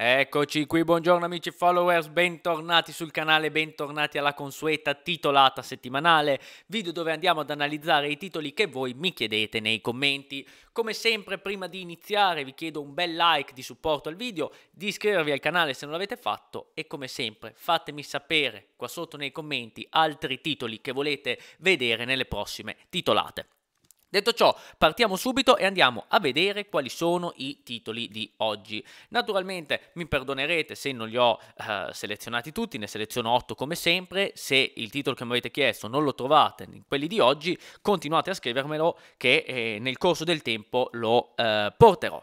Eccoci qui, buongiorno amici followers, bentornati sul canale, bentornati alla consueta titolata settimanale, video dove andiamo ad analizzare i titoli che voi mi chiedete nei commenti. Come sempre, prima di iniziare vi chiedo un bel like di supporto al video, di iscrivervi al canale se non l'avete fatto e come sempre fatemi sapere qua sotto nei commenti altri titoli che volete vedere nelle prossime titolate. Detto ciò, partiamo subito e andiamo a vedere quali sono i titoli di oggi. Naturalmente mi perdonerete se non li ho eh, selezionati tutti, ne seleziono 8 come sempre, se il titolo che mi avete chiesto non lo trovate in quelli di oggi, continuate a scrivermelo che eh, nel corso del tempo lo eh, porterò.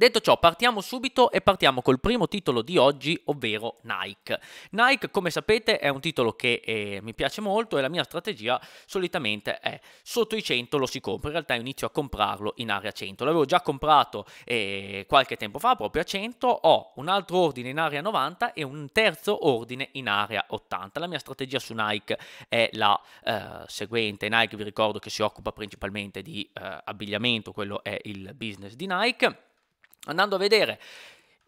Detto ciò, partiamo subito e partiamo col primo titolo di oggi, ovvero Nike. Nike, come sapete, è un titolo che eh, mi piace molto e la mia strategia solitamente è sotto i 100 lo si compra, in realtà inizio a comprarlo in area 100. L'avevo già comprato eh, qualche tempo fa, proprio a 100, ho un altro ordine in area 90 e un terzo ordine in area 80. La mia strategia su Nike è la eh, seguente. Nike vi ricordo che si occupa principalmente di eh, abbigliamento, quello è il business di Nike Andando a vedere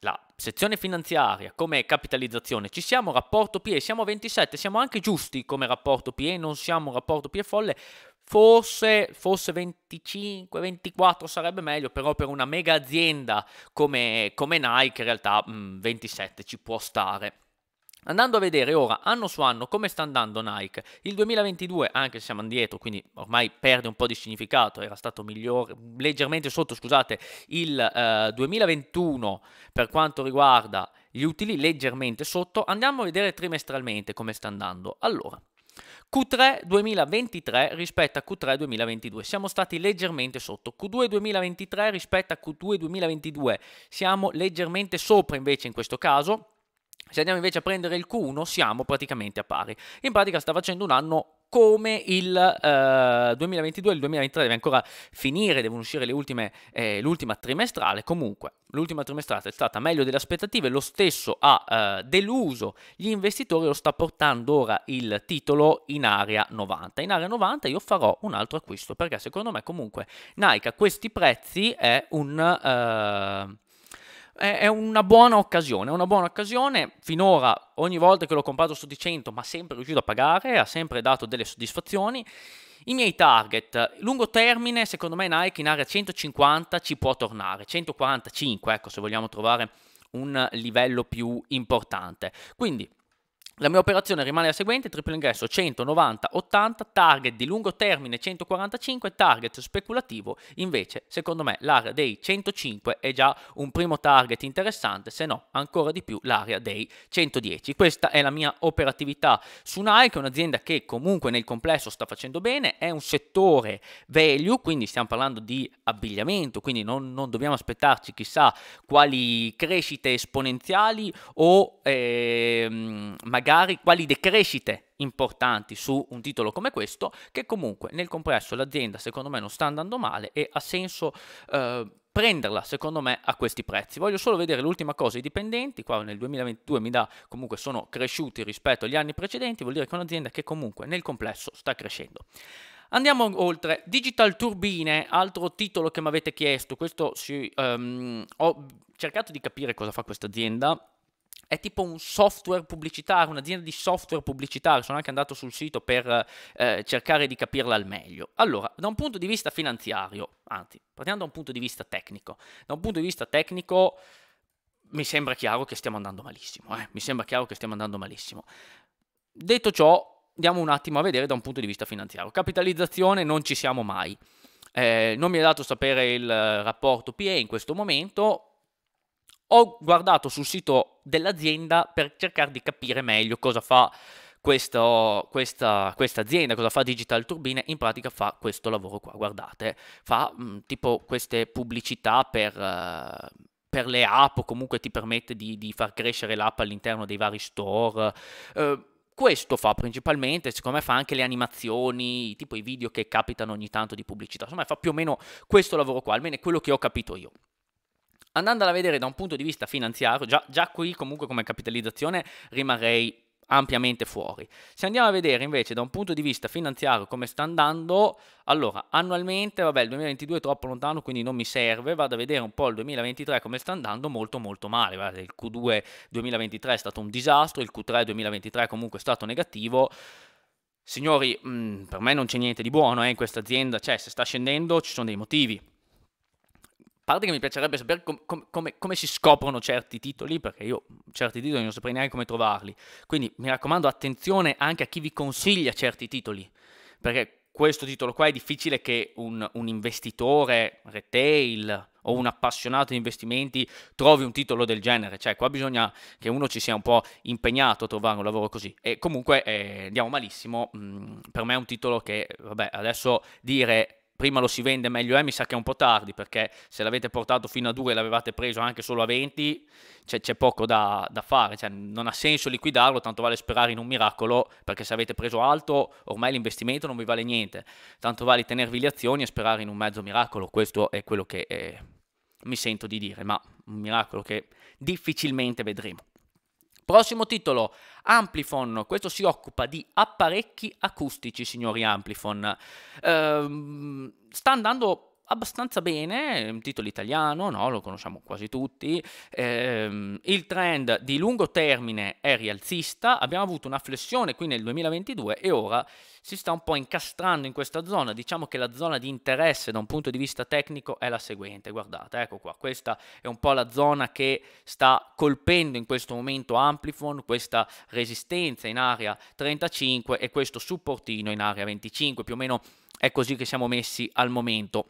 la sezione finanziaria come capitalizzazione, ci siamo rapporto PE, siamo 27, siamo anche giusti come rapporto PE, non siamo rapporto PE folle, Forse, forse, 25, 24 sarebbe meglio, però per una mega azienda come, come Nike in realtà mh, 27 ci può stare. Andando a vedere ora anno su anno come sta andando Nike, il 2022, anche se siamo indietro, quindi ormai perde un po' di significato, era stato migliore, leggermente sotto, scusate, il eh, 2021 per quanto riguarda gli utili, leggermente sotto, andiamo a vedere trimestralmente come sta andando. Allora, Q3 2023 rispetto a Q3 2022 siamo stati leggermente sotto, Q2 2023 rispetto a Q2 2022 siamo leggermente sopra invece in questo caso, se andiamo invece a prendere il Q1 siamo praticamente a pari. In pratica sta facendo un anno come il eh, 2022 e il 2023 deve ancora finire, devono uscire le ultime, eh, l'ultima trimestrale, comunque l'ultima trimestrale è stata meglio delle aspettative, lo stesso ha eh, deluso gli investitori, lo sta portando ora il titolo in area 90. In area 90 io farò un altro acquisto perché secondo me comunque Nike a questi prezzi è un eh, è una buona occasione, è una buona occasione, finora ogni volta che l'ho comprato su di 100 ma sempre riuscito a pagare, ha sempre dato delle soddisfazioni, i miei target, lungo termine secondo me Nike in area 150 ci può tornare, 145 ecco se vogliamo trovare un livello più importante, quindi la mia operazione rimane la seguente, triplo ingresso 190-80, target di lungo termine 145, target speculativo invece secondo me l'area dei 105 è già un primo target interessante, se no ancora di più l'area dei 110. Questa è la mia operatività su Nike, un'azienda che comunque nel complesso sta facendo bene, è un settore value, quindi stiamo parlando di abbigliamento, quindi non, non dobbiamo aspettarci chissà quali crescite esponenziali o eh, magari magari quali decrescite importanti su un titolo come questo, che comunque nel complesso l'azienda secondo me non sta andando male e ha senso eh, prenderla secondo me a questi prezzi. Voglio solo vedere l'ultima cosa, i dipendenti, qua nel 2022 mi dà comunque sono cresciuti rispetto agli anni precedenti, vuol dire che è un'azienda che comunque nel complesso sta crescendo. Andiamo oltre, Digital Turbine, altro titolo che mi avete chiesto, questo si, um, ho cercato di capire cosa fa questa azienda, è tipo un software pubblicitario, un'azienda di software pubblicitario, sono anche andato sul sito per eh, cercare di capirla al meglio. Allora, da un punto di vista finanziario, anzi, partiamo da un punto di vista tecnico, da un punto di vista tecnico mi sembra chiaro che stiamo andando malissimo, eh? mi sembra chiaro che stiamo andando malissimo. Detto ciò, andiamo un attimo a vedere da un punto di vista finanziario. Capitalizzazione non ci siamo mai. Eh, non mi è dato sapere il eh, rapporto PE in questo momento, ho guardato sul sito dell'azienda per cercare di capire meglio cosa fa questo, questa, questa, azienda, cosa fa Digital Turbine? In pratica fa questo lavoro qua, guardate, fa mh, mm, tipo queste pubblicità per, uh, per, le app o comunque ti permette di, di, far crescere l'app all'interno dei vari store. Uh, questo fa principalmente, siccome fa anche le animazioni, tipo i video che capitano ogni tanto di pubblicità, insomma fa più o meno questo lavoro qua, almeno è quello che ho capito io. Andandola a vedere da un punto di vista finanziario, già, già qui comunque come capitalizzazione rimarrei ampiamente fuori. Se andiamo a vedere invece da un punto di vista finanziario come sta andando, allora annualmente, vabbè, il 2022 è troppo lontano, quindi non mi serve, vado a vedere un po' il 2023 come sta andando, molto molto male, guardate, il Q2 2023 è stato un disastro, il Q3 2023 comunque è stato negativo. Signori, mh, mm, per me non c'è niente di buono eh, in questa azienda, cioè se sta scendendo ci sono dei motivi parte che mi piacerebbe sapere com, com, come, come si scoprono certi titoli, perché io certi titoli non saprei neanche come trovarli. Quindi mi raccomando, attenzione anche a chi vi consiglia certi titoli, perché questo titolo qua è difficile che un, un investitore retail o un appassionato di investimenti trovi un titolo del genere, cioè qua bisogna che uno ci sia un po' impegnato a trovare un lavoro così e comunque eh, andiamo malissimo, mm, per me è un titolo che, vabbè, adesso dire prima lo si vende meglio è, mi sa che è un po' tardi perché se l'avete portato fino a 2 e l'avevate preso anche solo a 20 c'è, c'è poco da, da fare, cioè, non ha senso liquidarlo, tanto vale sperare in un miracolo perché se avete preso alto ormai l'investimento non vi vale niente, tanto vale tenervi le azioni e sperare in un mezzo miracolo, questo è quello che eh, mi sento di dire, ma un miracolo che difficilmente vedremo. Prossimo titolo, Amplifon, questo si occupa di apparecchi acustici, signori Amplifon. Ehm, sta andando abbastanza bene, un titolo italiano, no? lo conosciamo quasi tutti, ehm, il trend di lungo termine è rialzista, abbiamo avuto una flessione qui nel 2022 e ora si sta un po' incastrando in questa zona, diciamo che la zona di interesse da un punto di vista tecnico è la seguente, guardate, ecco qua, questa è un po' la zona che sta colpendo in questo momento Amplifon, questa resistenza in area 35 e questo supportino in area 25, più o meno è così che siamo messi al momento.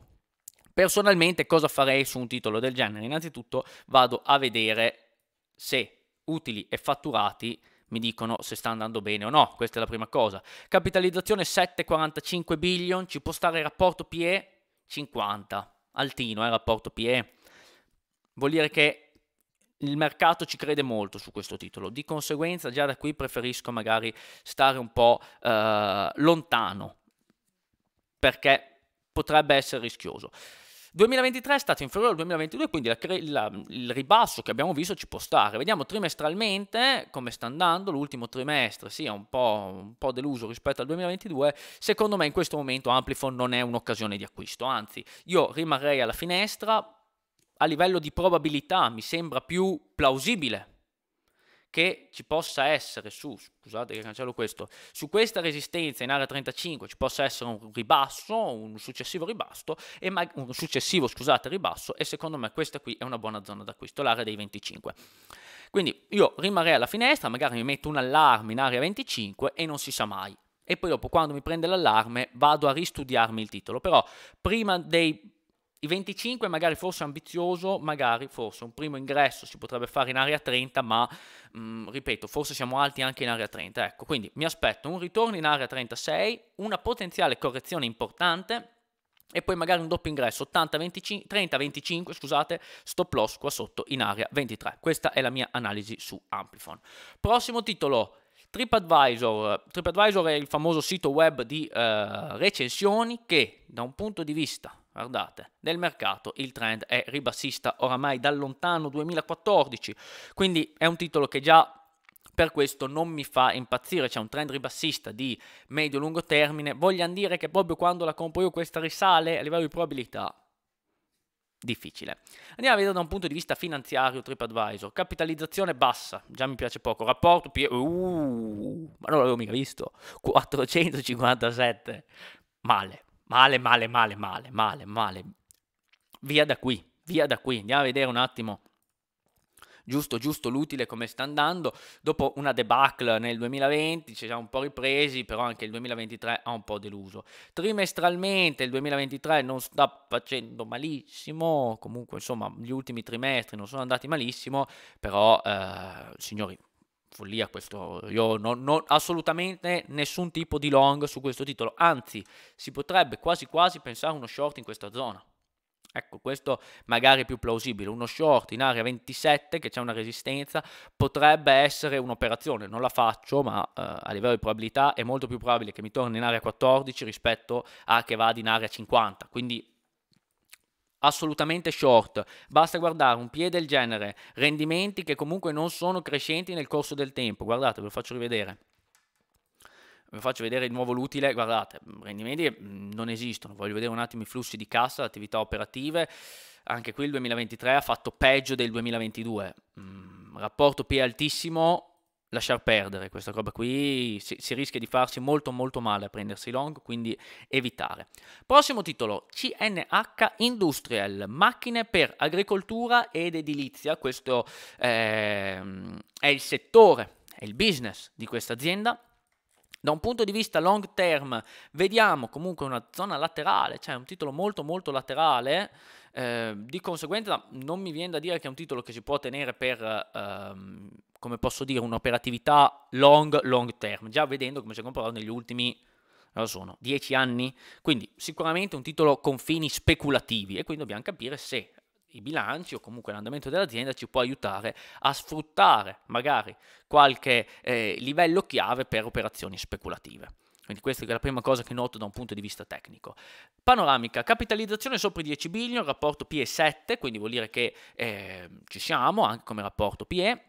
Personalmente cosa farei su un titolo del genere? Innanzitutto vado a vedere se utili e fatturati mi dicono se sta andando bene o no, questa è la prima cosa. Capitalizzazione 7,45 billion, ci può stare il rapporto PE 50, altino eh, rapporto PE. Vuol dire che il mercato ci crede molto su questo titolo, di conseguenza già da qui preferisco magari stare un po' eh, lontano perché potrebbe essere rischioso. 2023 è stato inferiore al 2022, quindi la, la, il ribasso che abbiamo visto ci può stare. Vediamo trimestralmente come sta andando, l'ultimo trimestre sia sì, un po', un po' deluso rispetto al 2022, secondo me in questo momento Amplifon non è un'occasione di acquisto, anzi io rimarrei alla finestra, a livello di probabilità mi sembra più plausibile che ci possa essere su, scusate che cancello questo, su questa resistenza in area 35 ci possa essere un ribasso, un successivo ribasso e ma, un successivo, scusate, ribasso e secondo me questa qui è una buona zona d'acquisto, l'area dei 25. Quindi io rimarrei alla finestra, magari mi metto un allarme in area 25 e non si sa mai. E poi dopo quando mi prende l'allarme vado a ristudiarmi il titolo, però prima dei i 25 magari fosse ambizioso, magari forse un primo ingresso si potrebbe fare in area 30, ma mh, mm, ripeto, forse siamo alti anche in area 30. Ecco, quindi mi aspetto un ritorno in area 36, una potenziale correzione importante e poi magari un doppio ingresso 30-25, scusate, stop loss qua sotto in area 23. Questa è la mia analisi su Amplifon. Prossimo titolo TripAdvisor. TripAdvisor è il famoso sito web di eh, recensioni che da un punto di vista Guardate, nel mercato il trend è ribassista oramai dal lontano 2014, quindi è un titolo che già per questo non mi fa impazzire, c'è un trend ribassista di medio-lungo termine, vogliamo dire che proprio quando la compro io questa risale a livello di probabilità difficile. Andiamo a vedere da un punto di vista finanziario TripAdvisor, capitalizzazione bassa, già mi piace poco, rapporto P... Uh, ma non l'avevo mica visto, 457, male male, male, male, male, male, male. Via da qui, via da qui. Andiamo a vedere un attimo giusto, giusto l'utile come sta andando. Dopo una debacle nel 2020 ci siamo un po' ripresi, però anche il 2023 ha un po' deluso. Trimestralmente il 2023 non sta facendo malissimo, comunque insomma gli ultimi trimestri non sono andati malissimo, però eh, signori follia questo, io non, non, assolutamente nessun tipo di long su questo titolo, anzi si potrebbe quasi quasi pensare a uno short in questa zona. Ecco, questo magari è più plausibile, uno short in area 27 che c'è una resistenza potrebbe essere un'operazione, non la faccio ma eh, a livello di probabilità è molto più probabile che mi torni in area 14 rispetto a che vada in area 50, quindi assolutamente short, basta guardare un piede del genere, rendimenti che comunque non sono crescenti nel corso del tempo, guardate ve lo faccio rivedere, vi faccio vedere di nuovo l'utile, guardate, rendimenti mm, non esistono, voglio vedere un attimo i flussi di cassa, attività operative, anche qui il 2023 ha fatto peggio del 2022, mm, rapporto P altissimo, lasciar perdere questa roba qui, si, si, rischia di farsi molto molto male a prendersi long, quindi evitare. Prossimo titolo, CNH Industrial, macchine per agricoltura ed edilizia, questo eh, è il settore, è il business di questa azienda. Da un punto di vista long term vediamo comunque una zona laterale, cioè un titolo molto molto laterale, Ehm, di conseguenza non mi viene da dire che è un titolo che si può tenere per, ehm, come posso dire, un'operatività long, long term, già vedendo come si è comportato negli ultimi sono 10 anni, quindi sicuramente un titolo con fini speculativi e quindi dobbiamo capire se i bilanci o comunque l'andamento dell'azienda ci può aiutare a sfruttare magari qualche eh, livello chiave per operazioni speculative. Quindi questa è la prima cosa che noto da un punto di vista tecnico. Panoramica, capitalizzazione sopra i 10 billion, rapporto PE 7, quindi vuol dire che eh, ci siamo anche come rapporto PE.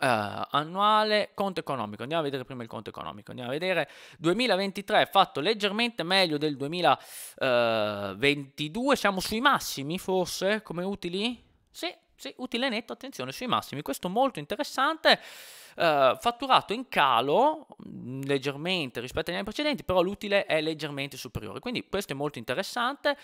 Uh, eh, annuale conto economico. Andiamo a vedere prima il conto economico. Andiamo a vedere 2023 fatto leggermente meglio del 2022. Eh, siamo sui massimi forse come utili? Sì, sì, utile netto, attenzione sui massimi. Questo molto interessante eh, fatturato in calo mm, leggermente rispetto agli anni precedenti, però l'utile è leggermente superiore. Quindi questo è molto interessante.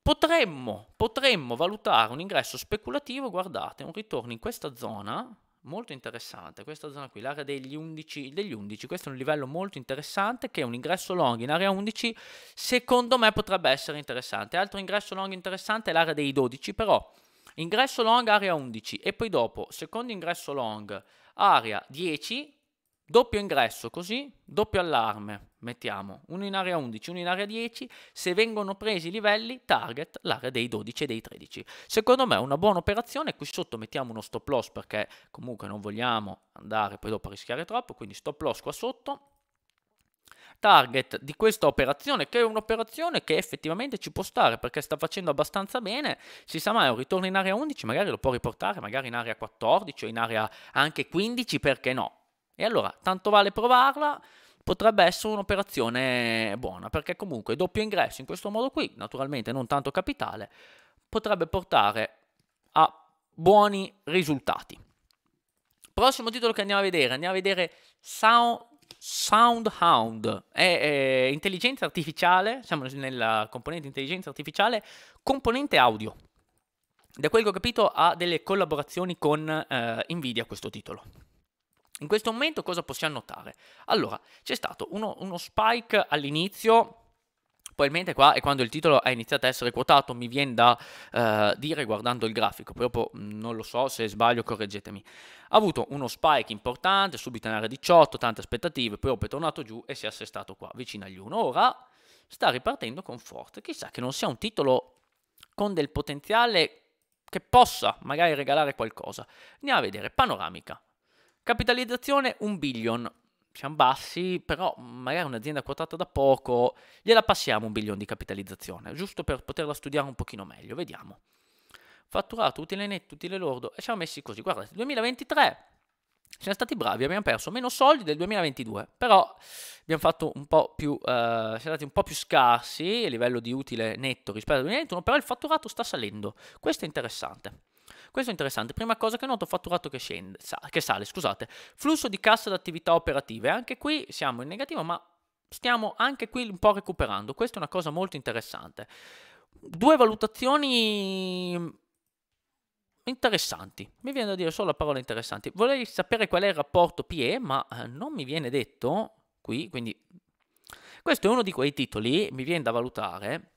Potremmo, potremmo valutare un ingresso speculativo, guardate, un ritorno in questa zona, molto interessante, questa zona qui, l'area degli 11, degli 11, questo è un livello molto interessante che un ingresso long in area 11 secondo me potrebbe essere interessante, altro ingresso long interessante è l'area dei 12 però ingresso long area 11 e poi dopo secondo ingresso long area 10, doppio ingresso così, doppio allarme, mettiamo uno in area 11, uno in area 10, se vengono presi i livelli target l'area dei 12 e dei 13. Secondo me è una buona operazione, qui sotto mettiamo uno stop loss perché comunque non vogliamo andare poi dopo a rischiare troppo, quindi stop loss qua sotto target di questa operazione, che è un'operazione che effettivamente ci può stare perché sta facendo abbastanza bene, si sa mai, un ritorno in area 11 magari lo può riportare, magari in area 14 o in area anche 15, perché no? E allora, tanto vale provarla, potrebbe essere un'operazione buona, perché comunque doppio ingresso in questo modo qui, naturalmente non tanto capitale, potrebbe portare a buoni risultati. Prossimo titolo che andiamo a vedere, andiamo a vedere Sao SoundHound è, è intelligenza artificiale, siamo nella componente intelligenza artificiale, componente audio. Da quel che ho capito ha delle collaborazioni con eh, Nvidia questo titolo. In questo momento cosa possiamo notare? Allora, c'è stato uno, uno spike all'inizio probabilmente qua è quando il titolo ha iniziato a essere quotato, mi viene da eh, dire guardando il grafico, proprio mm, non lo so se sbaglio, correggetemi. Ha avuto uno spike importante, subito in area 18, tante aspettative, poi è tornato giù e si è assestato qua, vicino agli 1. Ora sta ripartendo con forte, chissà che non sia un titolo con del potenziale che possa magari regalare qualcosa. Andiamo a vedere, panoramica. Capitalizzazione 1 billion, siamo bassi, però magari un'azienda quotata da poco, gliela passiamo un biglione di capitalizzazione, giusto per poterla studiare un pochino meglio, vediamo. Fatturato, utile netto, utile lordo, e siamo messi così. Guardate, 2023 siamo stati bravi, abbiamo perso meno soldi del 2022, però abbiamo fatto un po' più, eh, siamo stati un po' più scarsi a livello di utile netto rispetto al 2021, però il fatturato sta salendo, questo è interessante. Questo è interessante. Prima cosa che noto, fatturato che, scende, che sale, scusate. Flusso di cassa d'attività operative. Anche qui siamo in negativo, ma stiamo anche qui un po' recuperando. Questa è una cosa molto interessante. Due valutazioni interessanti. Mi viene da dire solo la parola interessanti. Vorrei sapere qual è il rapporto PE, ma eh, non mi viene detto qui, quindi questo è uno di quei titoli, mi viene da valutare,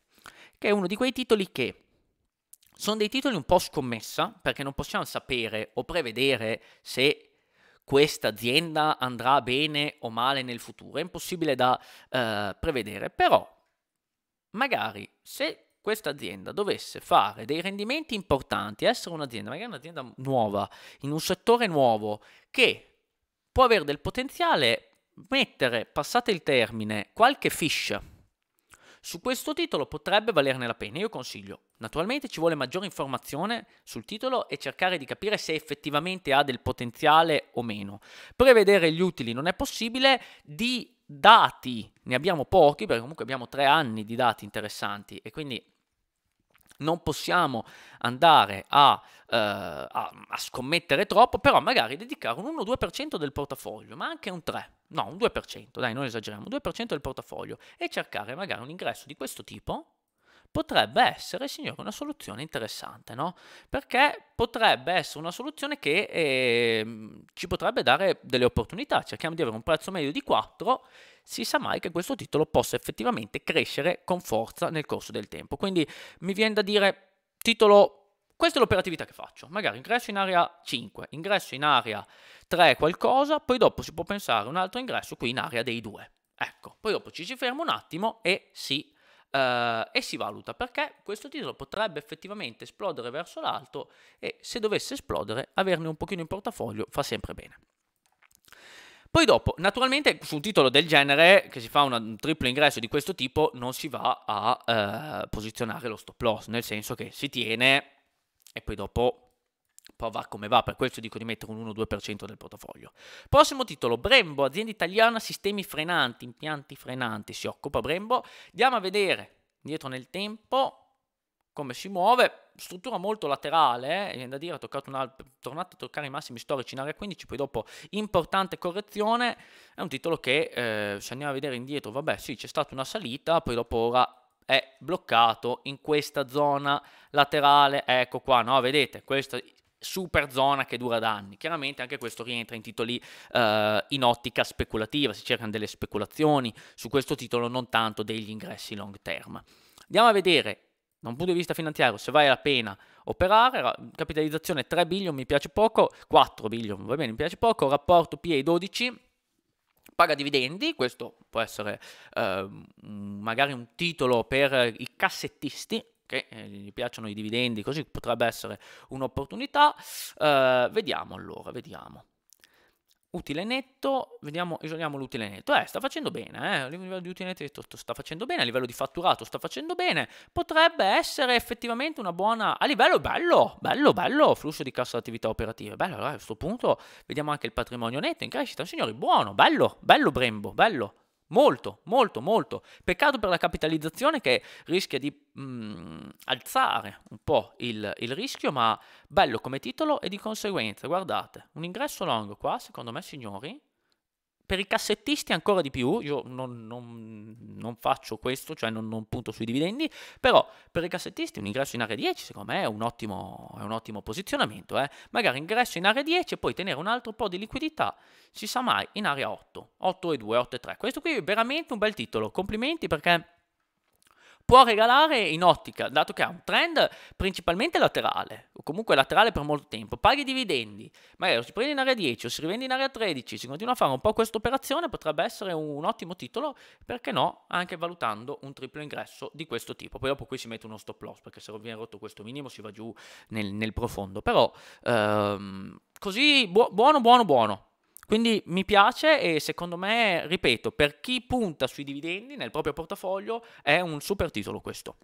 che è uno di quei titoli che sono dei titoli un po' scommessa perché non possiamo sapere o prevedere se questa azienda andrà bene o male nel futuro, è impossibile da eh, prevedere, però magari se questa azienda dovesse fare dei rendimenti importanti, essere un'azienda, magari un'azienda nuova, in un settore nuovo, che può avere del potenziale, mettere, passate il termine, qualche fish su questo titolo potrebbe valerne la pena. Io consiglio Naturalmente ci vuole maggiore informazione sul titolo e cercare di capire se effettivamente ha del potenziale o meno. Prevedere gli utili non è possibile, di dati ne abbiamo pochi perché comunque abbiamo tre anni di dati interessanti e quindi non possiamo andare a, eh, a, a scommettere troppo, però magari dedicare un 1-2% del portafoglio, ma anche un 3%, no un 2%, dai non esageriamo, un 2% del portafoglio e cercare magari un ingresso di questo tipo potrebbe essere, signore, una soluzione interessante, no? Perché potrebbe essere una soluzione che eh, ci potrebbe dare delle opportunità. Cerchiamo di avere un prezzo medio di 4, si sa mai che questo titolo possa effettivamente crescere con forza nel corso del tempo. Quindi mi viene da dire titolo questa è l'operatività che faccio. Magari ingresso in area 5, ingresso in area 3 qualcosa, poi dopo si può pensare un altro ingresso qui in area dei 2. Ecco, poi dopo ci si ferma un attimo e si Uh, e si valuta perché questo titolo potrebbe effettivamente esplodere verso l'alto e se dovesse esplodere averne un pochino in portafoglio fa sempre bene. Poi dopo, naturalmente su un titolo del genere che si fa una, un triplo ingresso di questo tipo non si va a uh, posizionare lo stop loss, nel senso che si tiene e poi dopo poi va come va, per questo dico di mettere un 1-2% del portafoglio. Prossimo titolo, Brembo, azienda italiana, sistemi frenanti, impianti frenanti, si occupa Brembo. Andiamo a vedere dietro nel tempo come si muove, struttura molto laterale, eh, viene da dire, ha toccato una, tornato a toccare i massimi storici in area 15, poi dopo importante correzione, è un titolo che eh, se andiamo a vedere indietro, vabbè sì c'è stata una salita, poi dopo ora è bloccato in questa zona laterale, ecco qua, no? Vedete, questa super zona che dura da anni. Chiaramente anche questo rientra in titoli eh, in ottica speculativa, si cercano delle speculazioni su questo titolo, non tanto degli ingressi long term. Andiamo a vedere da un punto di vista finanziario se vale la pena operare, capitalizzazione 3 billion mi piace poco, 4 billion va bene, mi piace poco, rapporto PE 12 paga dividendi, questo può essere eh, magari un titolo per i cassettisti, che eh, gli piacciono i dividendi, così potrebbe essere un'opportunità. Eh, vediamo allora, vediamo. Utile netto, vediamo, isoliamo l'utile netto. Eh, sta facendo bene, eh, a livello di utile netto sta facendo bene, a livello di fatturato sta facendo bene. Potrebbe essere effettivamente una buona... A livello bello, bello, bello, flusso di cassa attività operative. Bello, allora a questo punto vediamo anche il patrimonio netto in crescita. Signori, buono, bello, bello Brembo, bello. Molto, molto, molto. Peccato per la capitalizzazione che rischia di mh, mm, alzare un po' il, il, rischio, ma bello come titolo e di conseguenza, guardate, un ingresso long qua, secondo me signori, per i cassettisti ancora di più, io non, non, non faccio questo, cioè non, non, punto sui dividendi, però per i cassettisti un ingresso in area 10 secondo me è un ottimo, è un ottimo posizionamento, eh? magari ingresso in area 10 e poi tenere un altro po' di liquidità, si sa mai, in area 8, 8 e 2, 8 e 3, questo qui è veramente un bel titolo, complimenti perché può regalare in ottica, dato che ha un trend principalmente laterale, o comunque laterale per molto tempo, paghi dividendi, magari lo si prende in area 10 o si rivende in area 13, si continua a fare un po' questa operazione, potrebbe essere un, ottimo titolo, perché no, anche valutando un triplo ingresso di questo tipo. Poi dopo qui si mette uno stop loss, perché se viene rotto questo minimo si va giù nel, nel profondo, però ehm, così buono, buono, buono. Quindi mi piace e secondo me, ripeto, per chi punta sui dividendi nel proprio portafoglio è un super titolo questo.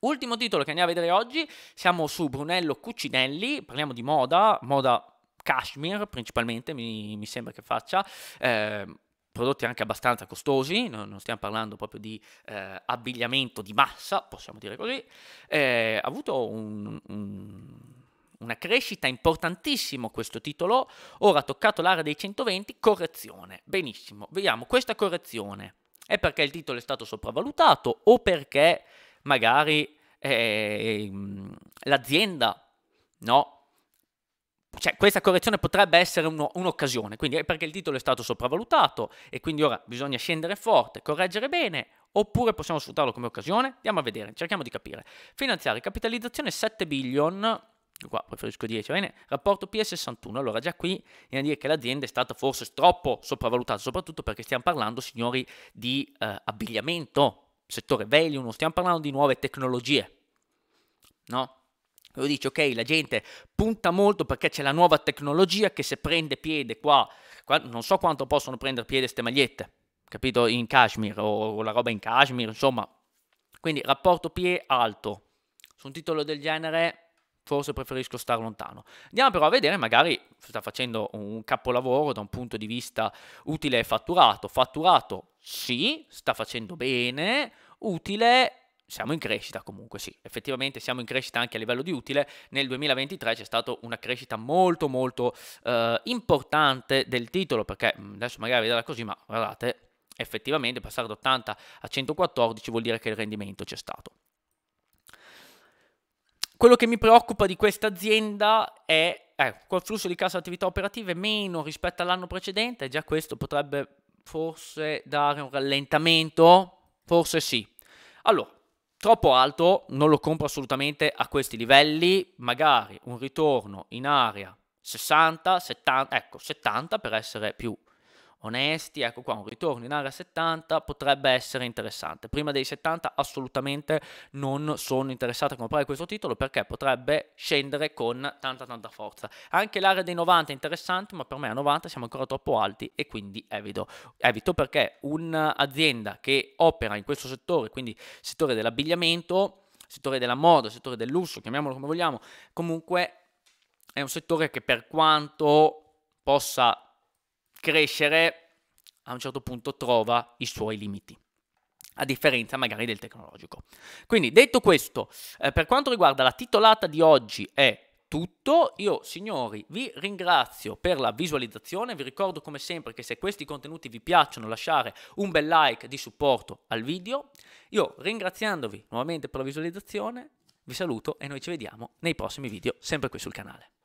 Ultimo titolo che andiamo a vedere oggi, siamo su Brunello Cucinelli, parliamo di moda, moda cashmere principalmente, mi, mi sembra che faccia, eh, prodotti anche abbastanza costosi, non, stiamo parlando proprio di eh, abbigliamento di massa, possiamo dire così, eh, ha avuto un, un una crescita importantissima questo titolo, ora ha toccato l'area dei 120, correzione, benissimo, vediamo questa correzione, è perché il titolo è stato sopravvalutato o perché magari eh, mm, l'azienda, no? Cioè, questa correzione potrebbe essere uno, un'occasione, quindi è perché il titolo è stato sopravvalutato e quindi ora bisogna scendere forte, correggere bene, oppure possiamo sfruttarlo come occasione? Andiamo a vedere, cerchiamo di capire. Finanziare, capitalizzazione 7 billion, qua preferisco 10, va cioè, bene, rapporto P61, allora già qui viene a dire che l'azienda è stata forse troppo sopravvalutata, soprattutto perché stiamo parlando, signori, di eh, abbigliamento, settore value, non stiamo parlando di nuove tecnologie, no? Lo dice, ok, la gente punta molto perché c'è la nuova tecnologia che se prende piede qua, qua non so quanto possono prendere piede queste magliette, capito? In cashmere o, o la roba in cashmere, insomma. Quindi rapporto PE alto. Su un titolo del genere forse preferisco star lontano. Andiamo però a vedere, magari sta facendo un capolavoro da un punto di vista utile e fatturato. Fatturato sì, sta facendo bene, utile siamo in crescita comunque, sì, effettivamente siamo in crescita anche a livello di utile, nel 2023 c'è stata una crescita molto molto eh, importante del titolo, perché mm, adesso magari vederla così, ma guardate, effettivamente passare da 80 a 114 vuol dire che il rendimento c'è stato quello che mi preoccupa di questa azienda è eh, col flusso di cassa attività operative meno rispetto all'anno precedente, già questo potrebbe forse dare un rallentamento, forse sì. Allora, troppo alto, non lo compro assolutamente a questi livelli, magari un ritorno in area 60, 70, ecco 70 per essere più onesti, ecco qua un ritorno in area 70 potrebbe essere interessante. Prima dei 70 assolutamente non sono interessato a comprare questo titolo perché potrebbe scendere con tanta tanta forza. Anche l'area dei 90 è interessante, ma per me a 90 siamo ancora troppo alti e quindi evito. Evito perché un'azienda che opera in questo settore, quindi settore dell'abbigliamento, settore della moda, settore del lusso, chiamiamolo come vogliamo, comunque è un settore che per quanto possa crescere a un certo punto trova i suoi limiti a differenza magari del tecnologico. Quindi detto questo, eh, per quanto riguarda la titolata di oggi è tutto. Io signori vi ringrazio per la visualizzazione, vi ricordo come sempre che se questi contenuti vi piacciono lasciare un bel like di supporto al video. Io ringraziandovi nuovamente per la visualizzazione vi saluto e noi ci vediamo nei prossimi video sempre qui sul canale.